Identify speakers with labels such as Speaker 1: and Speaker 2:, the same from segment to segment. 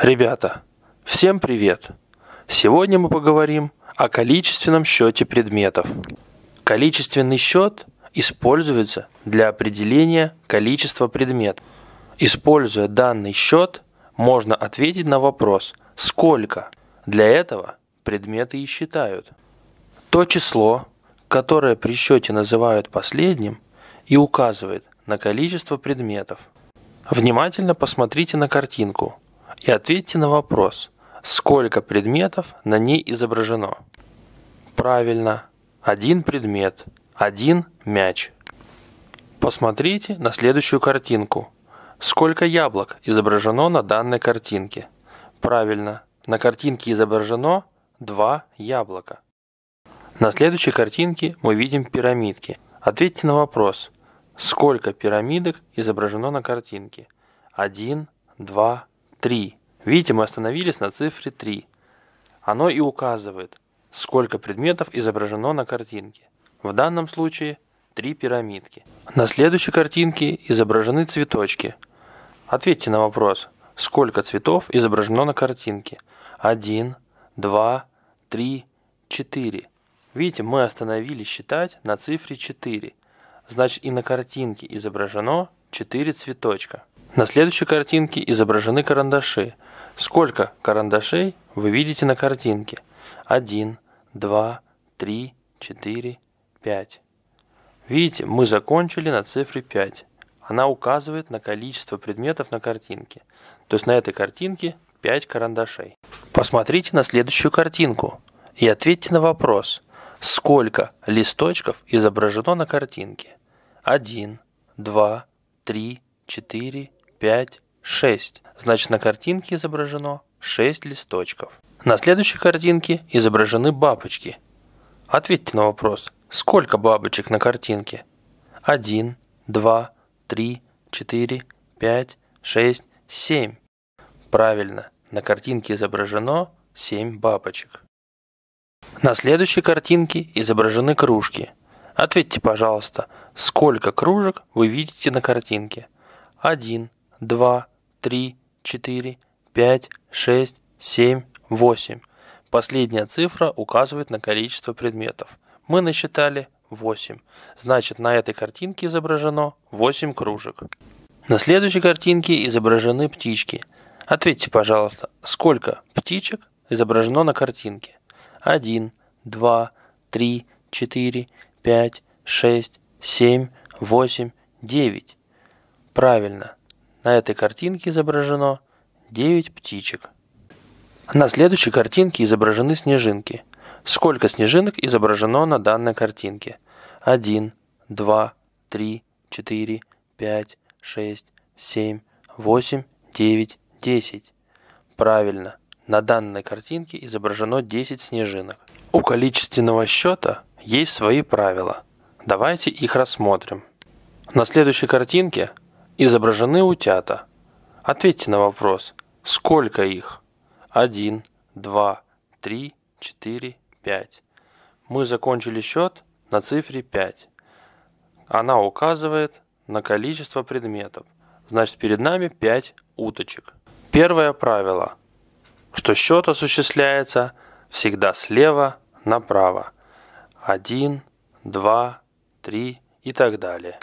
Speaker 1: Ребята, всем привет! Сегодня мы поговорим о количественном счете предметов. Количественный счет используется для определения количества предметов. Используя данный счет, можно ответить на вопрос «Сколько?». Для этого предметы и считают. То число, которое при счете называют последним и указывает на количество предметов. Внимательно посмотрите на картинку – и ответьте на вопрос, сколько предметов на ней изображено. Правильно, один предмет, один мяч. Посмотрите на следующую картинку. Сколько яблок изображено на данной картинке? Правильно, на картинке изображено два яблока. На следующей картинке мы видим пирамидки. Ответьте на вопрос, сколько пирамидок изображено на картинке? 1, 2, 3. Видите, мы остановились на цифре 3. Оно и указывает, сколько предметов изображено на картинке. В данном случае три пирамидки. На следующей картинке изображены цветочки. Ответьте на вопрос, сколько цветов изображено на картинке. 1, 2, 3, 4. Видите, мы остановились считать на цифре 4. Значит и на картинке изображено 4 цветочка. На следующей картинке изображены карандаши. Сколько карандашей вы видите на картинке? 1, 2, 3, 4, 5. Видите, мы закончили на цифре 5. Она указывает на количество предметов на картинке. То есть на этой картинке 5 карандашей. Посмотрите на следующую картинку и ответьте на вопрос, сколько листочков изображено на картинке. 1, 2, 3, 4, 5, 6. Значит, на картинке изображено 6 листочков. На следующей картинке изображены бабочки. Ответьте на вопрос, сколько бабочек на картинке? 1, 2, 3, 4, 5, 6, 7. Правильно, на картинке изображено 7 бабочек. На следующей картинке изображены кружки. Ответьте, пожалуйста, сколько кружек вы видите на картинке? 1, 2, 3, 4, 5, 6, 7, 8. Последняя цифра указывает на количество предметов. Мы насчитали 8. Значит, на этой картинке изображено 8 кружек. На следующей картинке изображены птички. Ответьте, пожалуйста, сколько птичек изображено на картинке? 1, 2, 3, 4, 5, 6, 7, 8, 9. Правильно. На этой картинке изображено 9 птичек. На следующей картинке изображены снежинки. Сколько снежинок изображено на данной картинке? 1, 2, 3, 4, 5, 6, 7, 8, 9, 10. Правильно, на данной картинке изображено 10 снежинок. У количественного счета есть свои правила. Давайте их рассмотрим. На следующей картинке Изображены утята. Ответьте на вопрос, сколько их? Один, два, три, четыре, пять. Мы закончили счет на цифре 5. Она указывает на количество предметов. Значит, перед нами 5 уточек. Первое правило, что счет осуществляется всегда слева направо. 1, 2, 3 и так далее.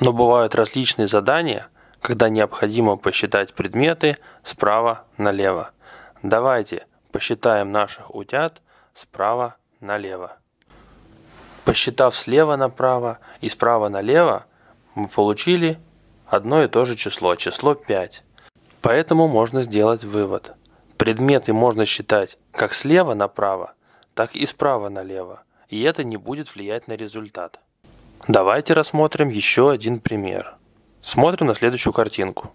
Speaker 1: Но бывают различные задания, когда необходимо посчитать предметы справа налево. Давайте посчитаем наших утят справа налево. Посчитав слева направо и справа налево, мы получили одно и то же число, число 5. Поэтому можно сделать вывод. Предметы можно считать как слева направо, так и справа налево, и это не будет влиять на результат. Давайте рассмотрим еще один пример. Смотрим на следующую картинку.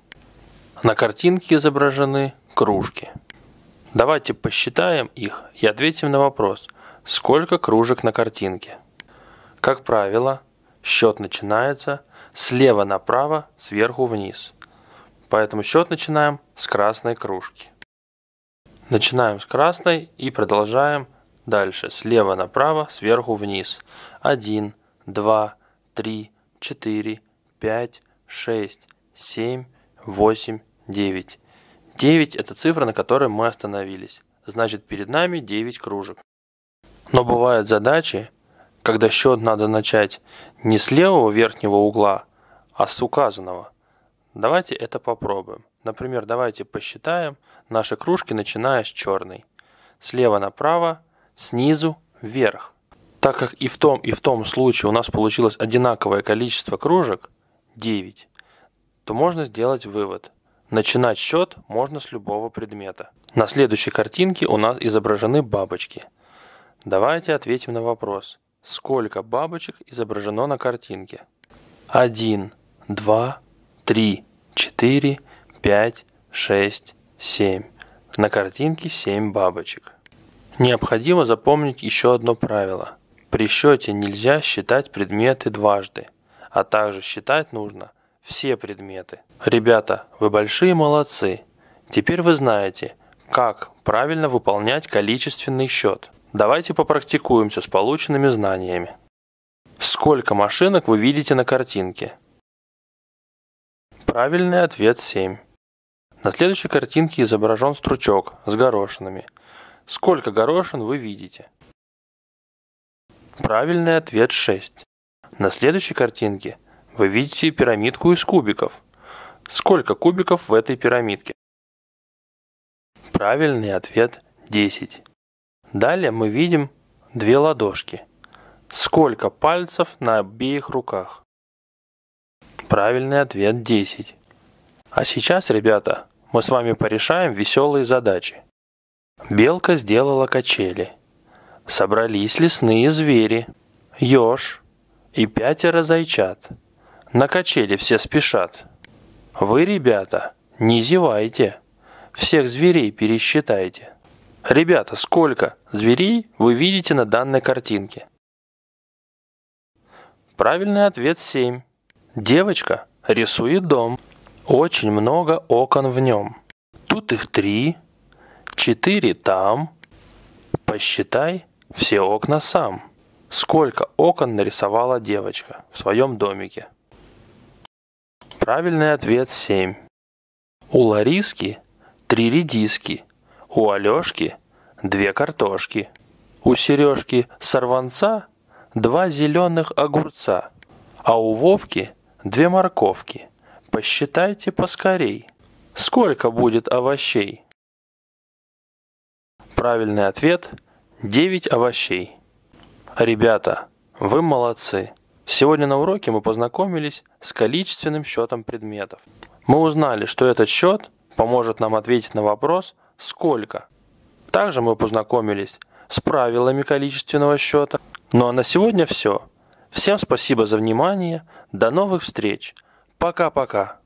Speaker 1: На картинке изображены кружки. Давайте посчитаем их и ответим на вопрос, сколько кружек на картинке. Как правило, счет начинается слева направо, сверху вниз. Поэтому счет начинаем с красной кружки. Начинаем с красной и продолжаем дальше, слева направо, сверху вниз. 1, два, три, четыре, пять, шесть, семь, восемь, девять. Девять – это цифра, на которой мы остановились. Значит, перед нами девять кружек. Но бывают задачи, когда счет надо начать не с левого верхнего угла, а с указанного. Давайте это попробуем. Например, давайте посчитаем наши кружки, начиная с черной. Слева направо, снизу вверх. Так как и в том, и в том случае у нас получилось одинаковое количество кружек, 9, то можно сделать вывод. Начинать счет можно с любого предмета. На следующей картинке у нас изображены бабочки. Давайте ответим на вопрос. Сколько бабочек изображено на картинке? 1, 2, 3, 4, 5, 6, 7. На картинке 7 бабочек. Необходимо запомнить еще одно правило. При счете нельзя считать предметы дважды, а также считать нужно все предметы. Ребята, вы большие молодцы. Теперь вы знаете, как правильно выполнять количественный счет. Давайте попрактикуемся с полученными знаниями. Сколько машинок вы видите на картинке? Правильный ответ 7. На следующей картинке изображен стручок с горошинами. Сколько горошин вы видите? Правильный ответ 6. На следующей картинке вы видите пирамидку из кубиков. Сколько кубиков в этой пирамидке? Правильный ответ 10. Далее мы видим две ладошки. Сколько пальцев на обеих руках? Правильный ответ 10. А сейчас, ребята, мы с вами порешаем веселые задачи. Белка сделала качели – собрались лесные звери, еж и пятеро зайчат. На качели все спешат. Вы, ребята, не зевайте, всех зверей пересчитайте. Ребята, сколько зверей вы видите на данной картинке? Правильный ответ 7. Девочка рисует дом. Очень много окон в нем. Тут их три, четыре там. Посчитай все окна сам. Сколько окон нарисовала девочка в своем домике? Правильный ответ 7. У Лариски три редиски, у Алешки две картошки, у Сережки сорванца два зеленых огурца, а у Вовки две морковки. Посчитайте поскорей. Сколько будет овощей? Правильный ответ – 9 овощей. Ребята, вы молодцы. Сегодня на уроке мы познакомились с количественным счетом предметов. Мы узнали, что этот счет поможет нам ответить на вопрос «Сколько?». Также мы познакомились с правилами количественного счета. Ну а на сегодня все. Всем спасибо за внимание. До новых встреч. Пока-пока.